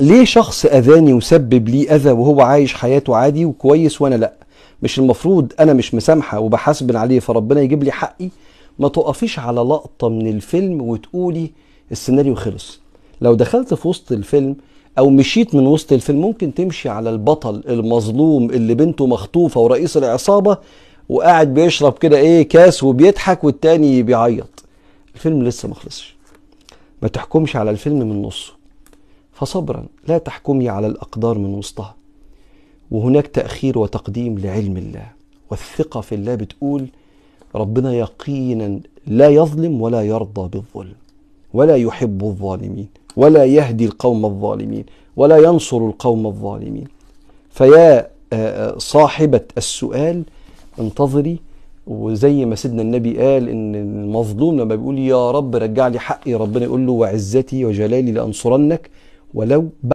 ليه شخص اذاني وسبب لي اذى وهو عايش حياته عادي وكويس وانا لا مش المفروض انا مش مسامحه وبحاسب عليه فربنا يجيب لي حقي ما تقفيش على لقطه من الفيلم وتقولي السيناريو خلص لو دخلت في وسط الفيلم او مشيت من وسط الفيلم ممكن تمشي على البطل المظلوم اللي بنته مخطوفه ورئيس العصابه وقاعد بيشرب كده ايه كاس وبيضحك والتاني بيعيط الفيلم لسه ما خلصش ما تحكمش على الفيلم من نصه فصبرا لا تحكمي على الأقدار من وسطها وهناك تأخير وتقديم لعلم الله والثقة في الله بتقول ربنا يقينا لا يظلم ولا يرضى بالظلم ولا يحب الظالمين ولا يهدي القوم الظالمين ولا ينصر القوم الظالمين فيا آه، آه، صاحبة السؤال انتظري وزي ما سيدنا النبي قال ان المظلوم لما بيقول يا رب رجع لي حقي ربنا يقول له وعزتي وجلالي لانصرنك ولو